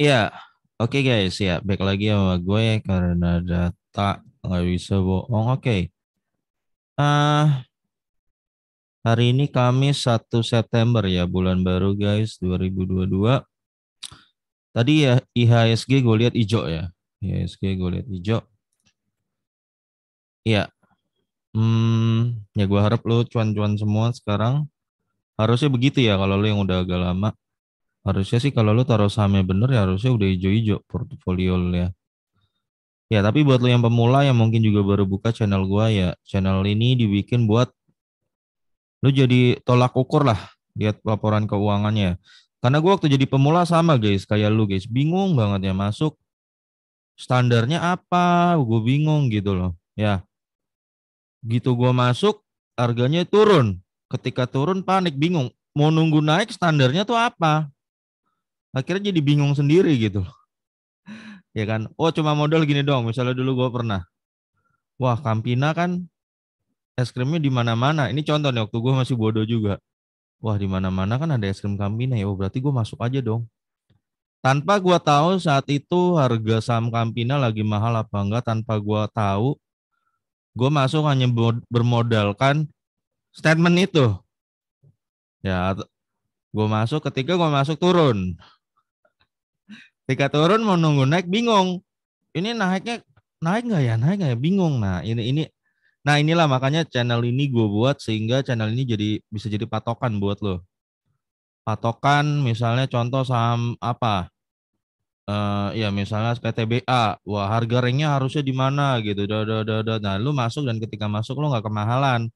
Iya, oke okay guys, ya back lagi sama gue karena data nggak bisa bohong. Oke, okay. uh, hari ini Kamis 1 September ya bulan baru guys 2022. Tadi ya IHSG gue lihat hijau ya, IHSG gue lihat hijau. Iya, hmm, ya gue harap lo cuan-cuan semua sekarang. Harusnya begitu ya kalau lo yang udah agak lama harusnya sih kalau lo taruh sahamnya bener ya harusnya udah hijau-hijau portfolio ya ya tapi buat lo yang pemula yang mungkin juga baru buka channel gua ya channel ini dibikin buat lo jadi tolak ukur lah lihat laporan keuangannya karena gua waktu jadi pemula sama guys kayak lo guys bingung banget ya masuk standarnya apa gue bingung gitu loh ya gitu gua masuk harganya turun ketika turun panik bingung mau nunggu naik standarnya tuh apa akhirnya jadi bingung sendiri gitu ya kan oh cuma modal gini dong misalnya dulu gue pernah wah Kampina kan es krimnya di mana-mana ini contoh nih waktu gue masih bodoh juga wah di mana-mana kan ada es krim Kampina ya oh berarti gue masuk aja dong tanpa gue tahu saat itu harga saham Kampina lagi mahal apa enggak tanpa gue tahu gue masuk hanya bermodalkan statement itu ya gue masuk ketika gue masuk turun Ketika turun mau nunggu naik bingung. Ini naiknya naik nggak ya? Naik nggak ya? Bingung. Nah ini ini Nah inilah makanya channel ini gue buat sehingga channel ini jadi bisa jadi patokan buat lo. Patokan misalnya contoh saham apa? Uh, ya misalnya PTBA, wah harga ringnya harusnya di mana gitu, da, da, da, da. Nah lu masuk dan ketika masuk lo nggak kemahalan,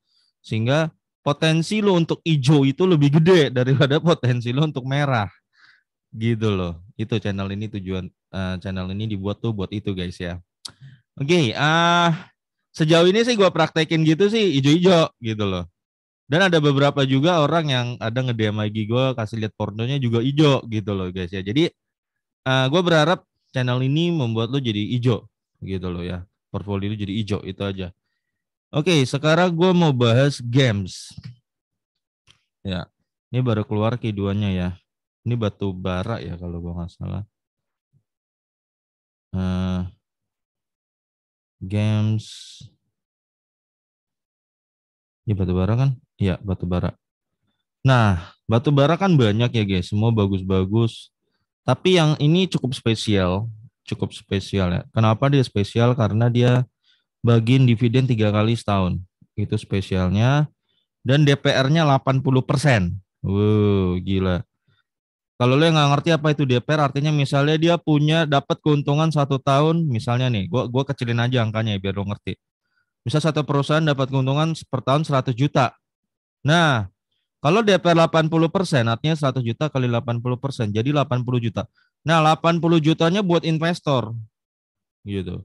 sehingga potensi lo untuk hijau itu lebih gede daripada potensi lo untuk merah gitu loh itu channel ini tujuan uh, channel ini dibuat tuh buat itu guys ya oke okay, uh, sejauh ini sih gue praktekin gitu sih ijo-ijo gitu loh dan ada beberapa juga orang yang ada ngedem lagi gue kasih lihat pornonya juga ijo gitu loh guys ya jadi uh, ah, gue berharap channel ini membuat lo jadi ijo gitu loh ya portfolio lo jadi ijo itu aja oke okay, sekarang gue mau bahas games ya ini baru keluar keduanya ya ini batu bara ya kalau gue nggak salah. Uh, games ini ya, batu bara kan? Iya batu bara. Nah batu bara kan banyak ya guys, semua bagus-bagus. Tapi yang ini cukup spesial, cukup spesial ya. Kenapa dia spesial? Karena dia bagian dividen tiga kali setahun. Itu spesialnya. Dan DPR-nya 80 Wow, gila. Kalau lo yang nggak ngerti apa itu DPR, artinya misalnya dia punya dapat keuntungan satu tahun, misalnya nih, gue gua kecilin aja angkanya ya, biar lo ngerti. Misal satu perusahaan dapat keuntungan per tahun 100 juta. Nah, kalau DPR 80 persen, artinya 100 juta kali 80 persen, jadi 80 juta. Nah, 80 jutanya buat investor, gitu.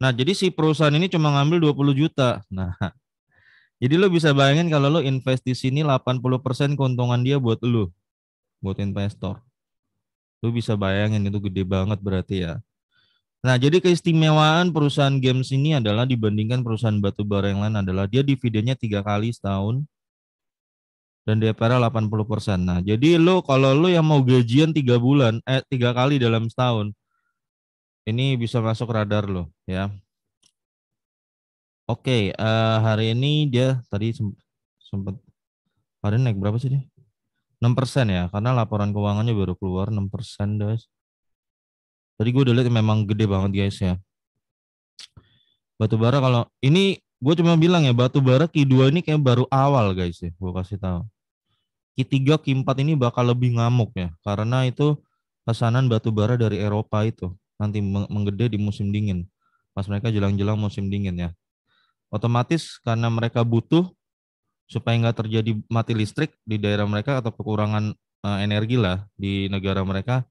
Nah, jadi si perusahaan ini cuma ngambil 20 juta. Nah, jadi lo bisa bayangin kalau lo invest di sini 80 persen keuntungan dia buat lo buat investor. Lu bisa bayangin itu gede banget berarti ya. Nah, jadi keistimewaan perusahaan games ini adalah dibandingkan perusahaan batu bara yang lain adalah dia dividennya tiga kali setahun dan DPR 80 persen. Nah, jadi lo kalau lo yang mau gajian tiga bulan, eh tiga kali dalam setahun, ini bisa masuk radar lo ya. Oke, okay, uh, eh, hari ini dia tadi sempat, hari ini naik berapa sih dia? 6% ya, karena laporan keuangannya baru keluar 6% guys. Tadi gue udah lihat memang gede banget guys ya. Batu bara kalau ini gue cuma bilang ya batu bara Q2 ini kayak baru awal guys ya, gue kasih tahu. Q3, Q4 ini bakal lebih ngamuk ya, karena itu pesanan batu bara dari Eropa itu nanti menggede di musim dingin. Pas mereka jelang-jelang musim dingin ya. Otomatis karena mereka butuh supaya nggak terjadi mati listrik di daerah mereka atau kekurangan uh, energi lah di negara mereka.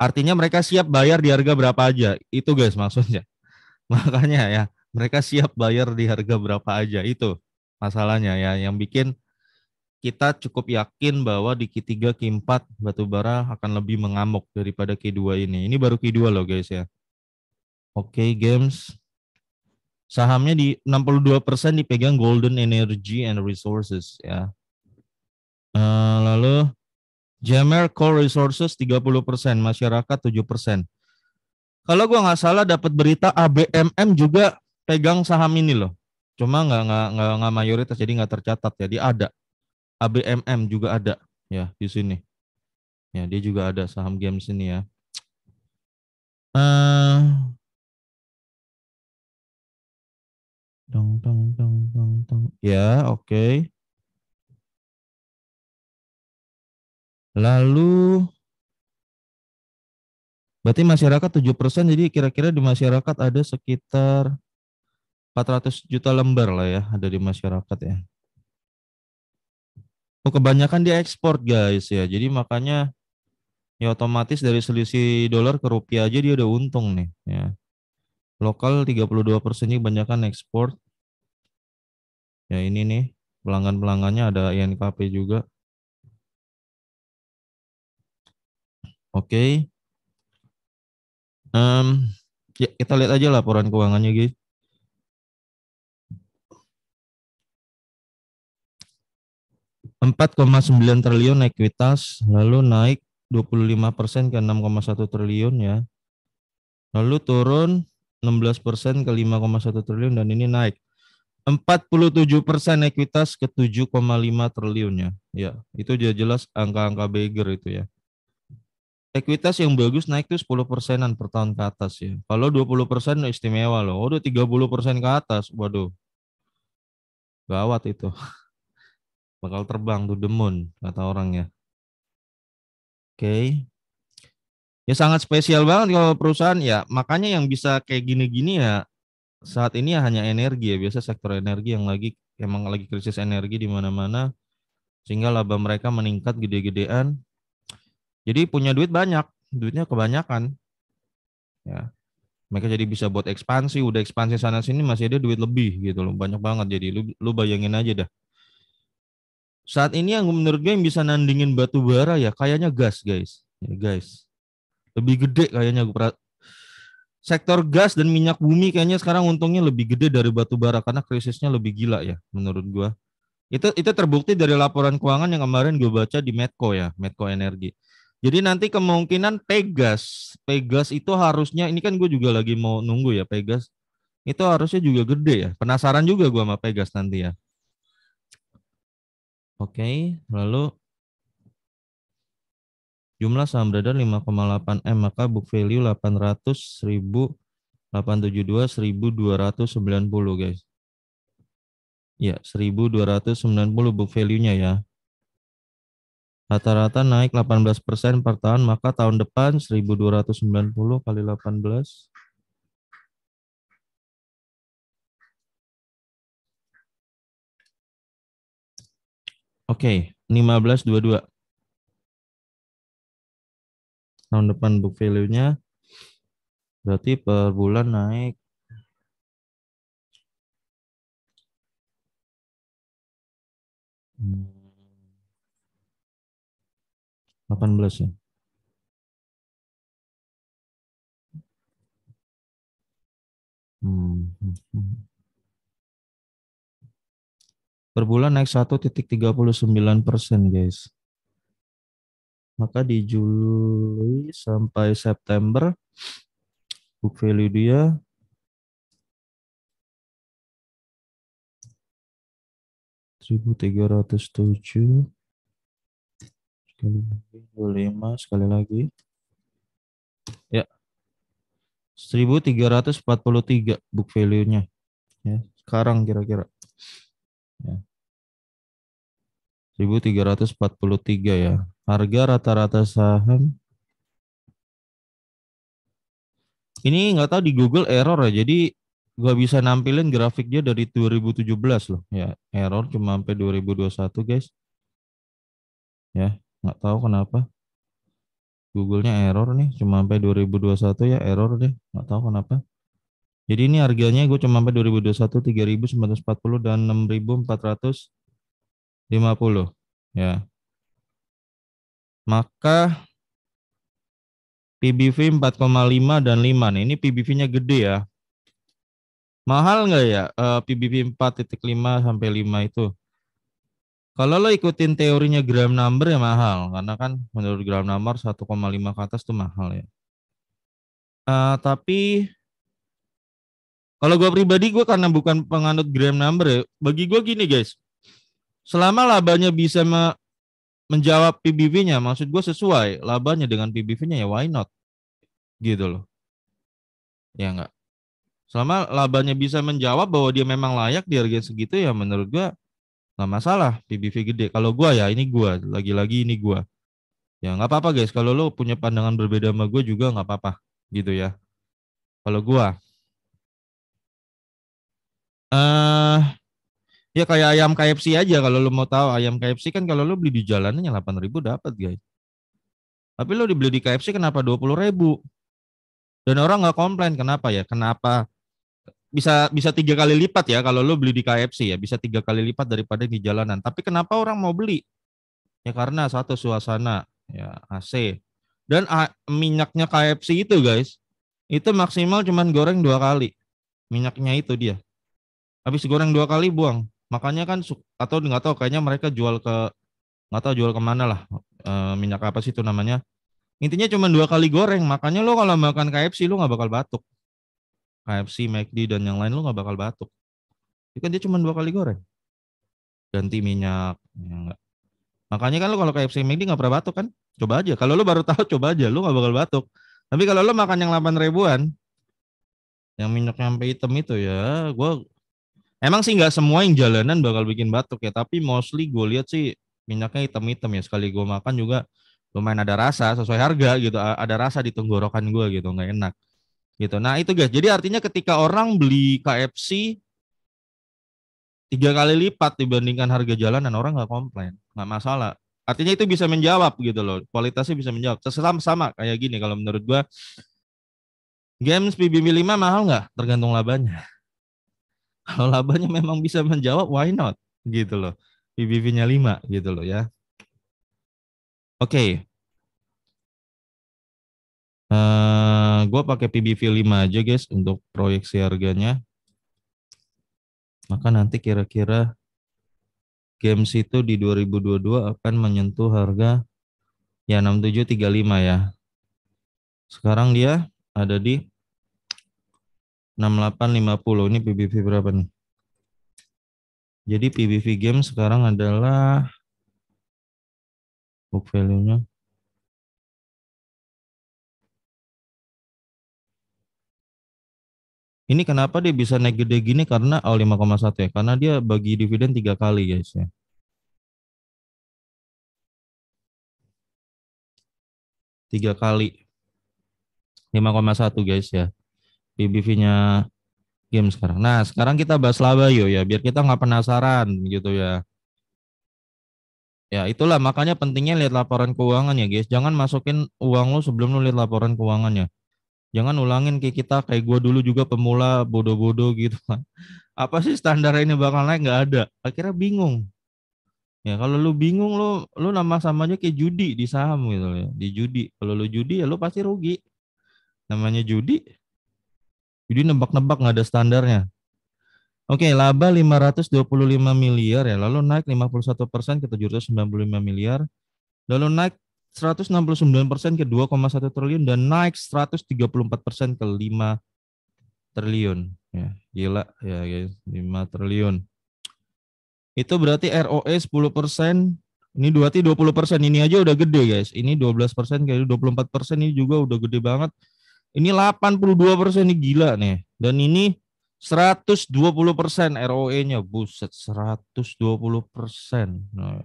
Artinya mereka siap bayar di harga berapa aja. Itu guys maksudnya. Makanya ya, mereka siap bayar di harga berapa aja. Itu masalahnya ya yang bikin kita cukup yakin bahwa di Q3, Q4 batubara akan lebih mengamuk daripada Q2 ini. Ini baru Q2 loh guys ya. Oke okay, games, Sahamnya di 62% dipegang Golden Energy and Resources ya. Uh, lalu Jemer Coal Resources 30%, masyarakat 7%. Kalau gua nggak salah dapat berita ABMM juga pegang saham ini loh. Cuma nggak nggak nggak mayoritas jadi nggak tercatat. Jadi ada ABMM juga ada ya di sini. Ya dia juga ada saham game sini ya. Uh, Tong tong tong tong tong. Ya, oke. Okay. Lalu berarti masyarakat 7% jadi kira-kira di masyarakat ada sekitar 400 juta lembar lah ya ada di masyarakat ya. Oh, kebanyakan dia ekspor guys ya. Jadi makanya ya otomatis dari selisih dolar ke rupiah aja dia udah untung nih ya lokal 32 persennya kebanyakan ekspor. Ya ini nih pelanggan-pelanggannya ada INKP juga. Oke. Okay. Um, ya, kita lihat aja laporan keuangannya guys. Empat koma sembilan triliun ekuitas, lalu naik 25 persen ke 6,1 triliun ya. Lalu turun 16% ke 5,1 triliun dan ini naik. 47% ekuitas ke 7,5 triliun ya. Ya, itu jelas angka-angka beger itu ya. Ekuitas yang bagus naik tuh 10 persenan per tahun ke atas ya. Kalau 20 persen istimewa loh. Waduh 30 persen ke atas. Waduh. Gawat itu. Bakal terbang tuh demun kata orang ya. Oke. Okay ya sangat spesial banget kalau perusahaan ya makanya yang bisa kayak gini-gini ya saat ini ya hanya energi ya biasa sektor energi yang lagi emang lagi krisis energi di mana-mana sehingga laba mereka meningkat gede-gedean jadi punya duit banyak duitnya kebanyakan ya mereka jadi bisa buat ekspansi udah ekspansi sana sini masih ada duit lebih gitu loh banyak banget jadi lu lu bayangin aja dah saat ini yang menurut gue yang bisa nandingin batu bara ya kayaknya gas guys ya, guys lebih gede kayaknya gue sektor gas dan minyak bumi kayaknya sekarang untungnya lebih gede dari batu bara karena krisisnya lebih gila ya menurut gua. Itu itu terbukti dari laporan keuangan yang kemarin gue baca di Medco ya, Medco Energi. Jadi nanti kemungkinan Pegas, Pegas itu harusnya ini kan gue juga lagi mau nunggu ya Pegas. Itu harusnya juga gede ya. Penasaran juga gua sama Pegas nanti ya. Oke, okay, lalu Jumlah saham berada 5,8 M, maka book value 800 ribu 872 1290 guys. Ya, 1290 book value-nya ya. Rata-rata naik 18% per tahun, maka tahun depan 1290 kali 18 Oke, okay, 1522 tahun depan book value-nya berarti per bulan naik hmm. delapan belas ya Hmm. Per bulan naik satu titik tiga puluh sembilan persen, guys maka di Juli sampai September book value dia seribu tiga ratus tujuh sekali lagi dua lima sekali lagi ya seribu tiga ratus empat puluh tiga book value nya ya sekarang kira-kira ya. 1343 ya. Harga rata-rata saham ini nggak tahu di Google error ya. Jadi gua bisa nampilin grafiknya dari 2017 loh. Ya, error cuma sampai 2021, guys. Ya, nggak tahu kenapa. Google-nya error nih, cuma sampai 2021 ya error deh, nggak tahu kenapa. Jadi ini harganya gue cuma sampai 2021 3940 dan 6400 50 ya. Maka PBV 4,5 dan 5 nih. Ini PBV-nya gede ya. Mahal nggak ya uh, PBV 4.5 sampai 5 itu? Kalau lo ikutin teorinya gram number ya mahal karena kan menurut gram number 1,5 ke atas tuh mahal ya. Uh, tapi kalau gue pribadi gue karena bukan penganut gram number ya, bagi gue gini guys, selama labanya bisa me menjawab PBV-nya, maksud gue sesuai labanya dengan PBV-nya ya why not? Gitu loh. Ya enggak. Selama labanya bisa menjawab bahwa dia memang layak di harga segitu ya menurut gue nggak masalah PBV gede. Kalau gue ya ini gue, lagi-lagi ini gue. Ya nggak apa-apa guys, kalau lo punya pandangan berbeda sama gue juga nggak apa-apa gitu ya. Kalau gue, uh, Ya kayak ayam KFC aja kalau lo mau tahu ayam KFC kan kalau lo beli di jalanannya 8.000 dapat guys. Tapi lo dibeli di KFC kenapa 20.000? Dan orang nggak komplain kenapa ya? Kenapa bisa bisa tiga kali lipat ya kalau lo beli di KFC ya bisa tiga kali lipat daripada di jalanan. Tapi kenapa orang mau beli? Ya karena satu suasana ya AC dan minyaknya KFC itu guys itu maksimal cuman goreng dua kali minyaknya itu dia habis goreng dua kali buang makanya kan atau nggak tahu kayaknya mereka jual ke nggak tahu jual kemana lah e, minyak apa sih itu namanya intinya cuma dua kali goreng makanya lo kalau makan KFC lo nggak bakal batuk KFC McD dan yang lain lo nggak bakal batuk itu kan dia cuma dua kali goreng ganti minyak ya enggak makanya kan lo kalau KFC McD nggak pernah batuk kan coba aja kalau lo baru tahu coba aja lo nggak bakal batuk tapi kalau lo makan yang 8 ribuan yang minyak sampai hitam itu ya gue Emang sih nggak semua yang jalanan bakal bikin batuk ya, tapi mostly gue lihat sih minyaknya hitam-hitam ya. Sekali gue makan juga lumayan ada rasa sesuai harga gitu, ada rasa di tenggorokan gue gitu, nggak enak gitu. Nah itu guys, jadi artinya ketika orang beli KFC tiga kali lipat dibandingkan harga jalanan orang nggak komplain, nggak masalah. Artinya itu bisa menjawab gitu loh, kualitasnya bisa menjawab. Sesama sama kayak gini kalau menurut gue Games PBB 5 mahal nggak? Tergantung labanya. Kalau labanya memang bisa menjawab, why not? Gitu loh. PBB-nya 5 gitu loh ya. Oke. Okay. Uh, eh, gue pakai PBV 5 aja guys untuk proyeksi harganya. Maka nanti kira-kira games itu di 2022 akan menyentuh harga ya 6735 ya. Sekarang dia ada di 6850. Ini PBV berapa nih? Jadi PBV game sekarang adalah book value-nya Ini kenapa dia bisa naik gede gini karena oh 5,1 ya. Karena dia bagi dividen tiga kali guys ya. Tiga kali. 5,1 guys ya. BBV-nya game sekarang. Nah, sekarang kita bahas laba yo ya, biar kita nggak penasaran gitu ya. Ya, itulah makanya pentingnya lihat laporan keuangan ya, guys. Jangan masukin uang lo sebelum lo lihat laporan keuangannya. Jangan ulangin kayak kita kayak gue dulu juga pemula bodoh-bodoh gitu kan. Apa sih standar ini bakal naik nggak ada. Akhirnya bingung. Ya kalau lu bingung lu lu nama samanya kayak judi di saham gitu ya, di judi. Kalau lu judi ya lu pasti rugi. Namanya judi jadi nebak-nebak nggak ada standarnya. Oke, okay, laba 525 miliar ya, lalu naik 51 persen ke 795 miliar, lalu naik 169 persen ke 2,1 triliun dan naik 134 persen ke 5 triliun. Ya, gila ya guys, 5 triliun. Itu berarti ROE 10 persen, ini berarti puluh persen, ini aja udah gede guys. Ini 12 persen, kayak 24 persen ini juga udah gede banget. Ini 82 persen, ini gila nih. Dan ini 120 persen ROE-nya, buset 120 persen. Nah.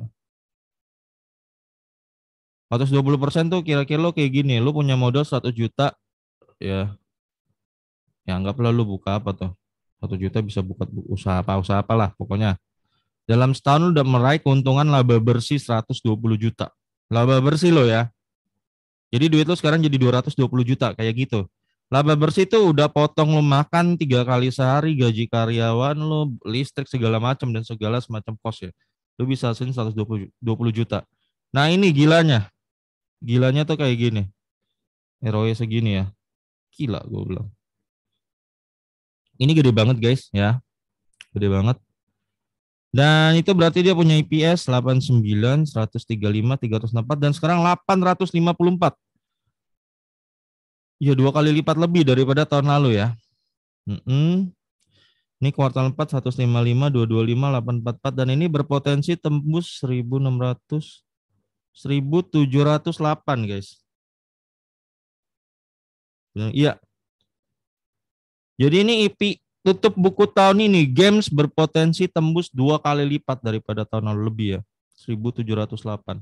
120 persen tuh kira-kira lo kayak gini, lo punya modal 1 juta, ya, ya anggaplah lo buka apa tuh, 1 juta bisa buka usaha apa, usaha apalah pokoknya. Dalam setahun lo udah meraih keuntungan laba bersih 120 juta. Laba bersih lo ya, jadi duit lo sekarang jadi 220 juta kayak gitu. Laba bersih itu udah potong lo makan tiga kali sehari gaji karyawan lo, listrik segala macam dan segala semacam kos ya. Lu bisa hasilin 120 juta. Nah ini gilanya. Gilanya tuh kayak gini. ROE segini ya. Gila gue bilang. Ini gede banget guys ya. Gede banget. Dan itu berarti dia punya IPS 89, 135, 304 dan sekarang 854. Ya dua kali lipat lebih daripada tahun lalu ya. Mm -hmm. Ini kuartal 4 155, 225, 844 dan ini berpotensi tembus 1600 1708 guys. Iya. Jadi ini IP tutup buku tahun ini games berpotensi tembus dua kali lipat daripada tahun lalu lebih ya 1708.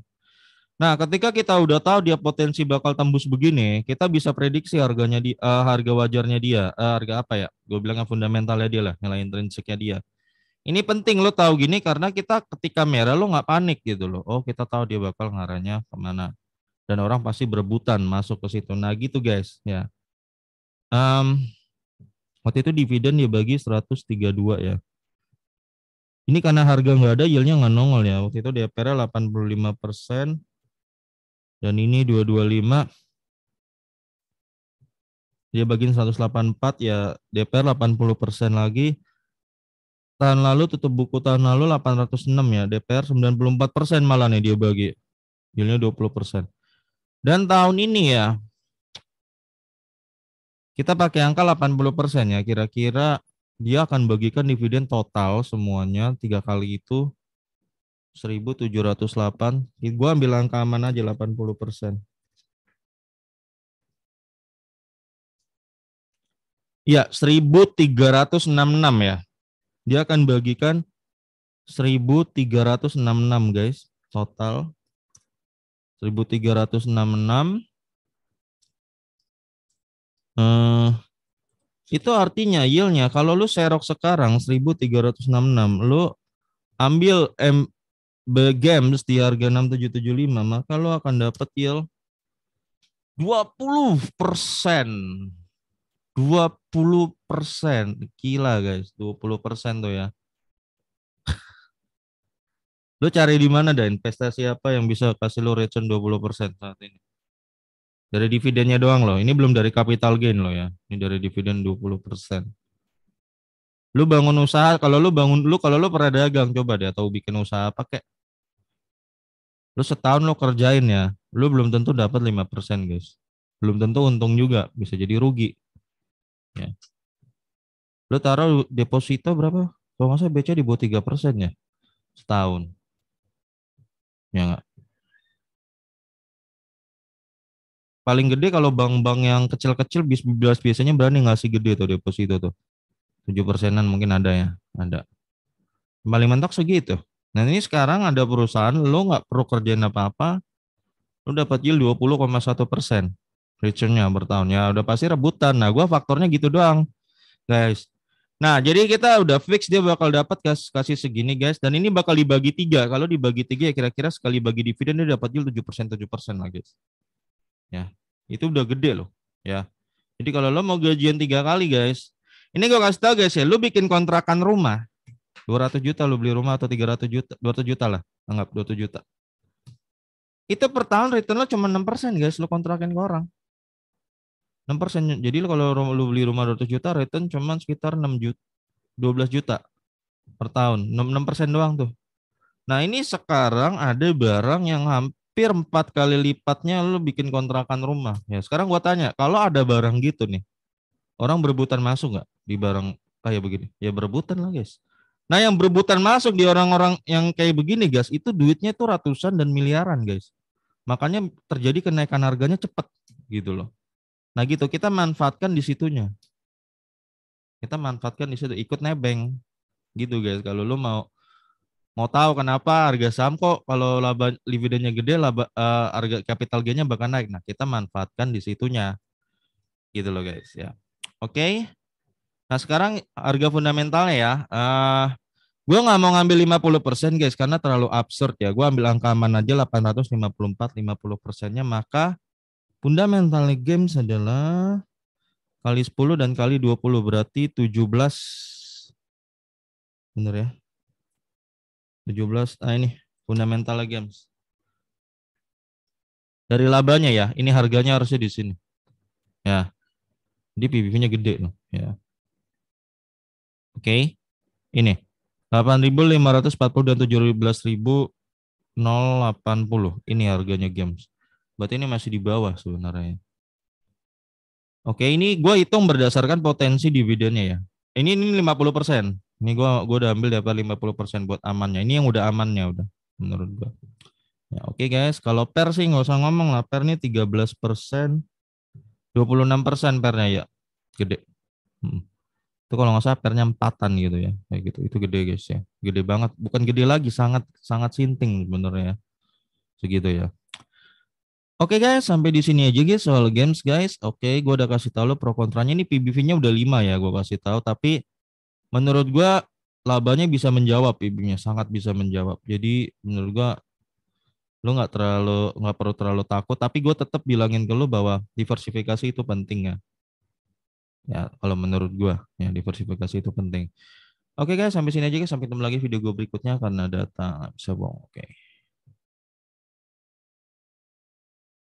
Nah, ketika kita udah tahu dia potensi bakal tembus begini, kita bisa prediksi harganya di uh, harga wajarnya dia, uh, harga apa ya? Gue bilangnya fundamentalnya dia lah, nilai intrinsiknya dia. Ini penting lo tahu gini karena kita ketika merah lo nggak panik gitu loh. Oh, kita tahu dia bakal ngarahnya kemana. Dan orang pasti berebutan masuk ke situ. Nah, gitu guys ya. Um, Waktu itu dividen dia dibagi 132 ya. Ini karena harga nggak ada, yieldnya nggak nongol ya. Waktu itu DPR 85 persen, dan ini 225. Dia bagiin 184 ya, DPR 80 persen lagi. Tahun lalu tutup buku tahun lalu 806 ya, DPR 94 persen malah nih dia bagi. Yieldnya 20 persen. Dan tahun ini ya, kita pakai angka 80% ya, kira-kira dia akan bagikan dividen total semuanya tiga kali itu 1708. Gue ambil angka aman aja 80%. Ya, 1366 ya. Dia akan bagikan 1366 guys, total. 1366 Uh, itu artinya yieldnya kalau lu serok sekarang 1366 lu ambil M games di harga 6775 maka lu akan dapat yield 20 persen 20 persen gila guys 20 persen tuh ya lu cari di mana dah investasi apa yang bisa kasih lu return 20 persen saat ini dari dividennya doang loh. Ini belum dari capital gain loh ya. Ini dari dividen 20%. persen. Lu bangun usaha, kalau lu bangun lu kalau lu pernah dagang coba deh atau bikin usaha pakai lu setahun lu kerjain ya, lu belum tentu dapat 5%, persen guys. Belum tentu untung juga, bisa jadi rugi. Ya. Lu taruh deposito berapa? Kalau masa BC di bawah 3% ya setahun. Ya enggak? paling gede kalau bank-bank yang kecil-kecil biasanya berani ngasih gede tuh deposito tuh. tujuh persenan mungkin ada ya, ada. Paling mentok segitu. Nah ini sekarang ada perusahaan, lo nggak perlu kerjain apa-apa, lo dapat yield 20,1 persen returnnya bertahun Ya udah pasti rebutan. Nah gue faktornya gitu doang, guys. Nah jadi kita udah fix dia bakal dapat kas kasih segini guys. Dan ini bakal dibagi tiga. Kalau dibagi tiga ya kira-kira sekali bagi dividen dia dapat yield 7 persen tujuh persen lah guys ya itu udah gede loh ya jadi kalau lo mau gajian tiga kali guys ini gue kasih tau guys ya lo bikin kontrakan rumah 200 juta lo beli rumah atau 300 juta 200 juta lah anggap 200 juta itu per tahun return lo cuma 6% guys lo kontrakin ke orang 6%. Jadi lo kalau lo beli rumah 200 juta, return cuma sekitar 6 juta, 12 juta per tahun. 6, persen doang tuh. Nah ini sekarang ada barang yang hampir empat kali lipatnya lu bikin kontrakan rumah. Ya sekarang gua tanya, kalau ada barang gitu nih, orang berebutan masuk nggak di barang kayak begini? Ya berebutan lah guys. Nah yang berebutan masuk di orang-orang yang kayak begini guys, itu duitnya itu ratusan dan miliaran guys. Makanya terjadi kenaikan harganya cepat gitu loh. Nah gitu kita manfaatkan di situnya. Kita manfaatkan di situ ikut nebeng gitu guys. Kalau lu mau Mau tahu kenapa harga saham kok kalau laba dividennya gede, laba uh, harga capital gainnya bakal naik. Nah, kita manfaatkan di situnya. Gitu loh, guys, ya. Oke. Okay. Nah, sekarang harga fundamentalnya ya. Uh, eh, gue nggak mau ngambil 50% guys karena terlalu absurd ya. Gue ambil angka aman aja 854 50%-nya maka fundamental games adalah kali 10 dan kali 20 berarti 17 bener ya 17 nah ini fundamental games dari labanya ya ini harganya harusnya di sini ya di PBB-nya gede loh ya oke okay. ini 8.540 dan 17.080 ini harganya games berarti ini masih di bawah sebenarnya oke ini gue hitung berdasarkan potensi dividennya ya ini ini 50 persen ini gua gua udah ambil dapat 50% buat amannya. Ini yang udah amannya udah menurut gua. Ya, oke okay guys, kalau per sih nggak usah ngomong lah. Per ini 13 26 pernya ya, gede. Hmm. Itu kalau nggak salah pernya empatan gitu ya, kayak gitu. Itu gede guys ya, gede banget. Bukan gede lagi, sangat sangat sinting sebenarnya. Ya. Segitu ya. Oke okay guys, sampai di sini aja guys soal games guys. Oke, okay, gua udah kasih tahu lo pro kontranya ini PBV-nya udah 5 ya, gua kasih tahu tapi menurut gue labanya bisa menjawab ibunya sangat bisa menjawab jadi menurut gue lo nggak terlalu nggak perlu terlalu takut tapi gue tetap bilangin ke lo bahwa diversifikasi itu penting ya ya kalau menurut gue ya diversifikasi itu penting oke guys sampai sini aja guys sampai ketemu lagi video gue berikutnya karena data bisa bohong oke okay.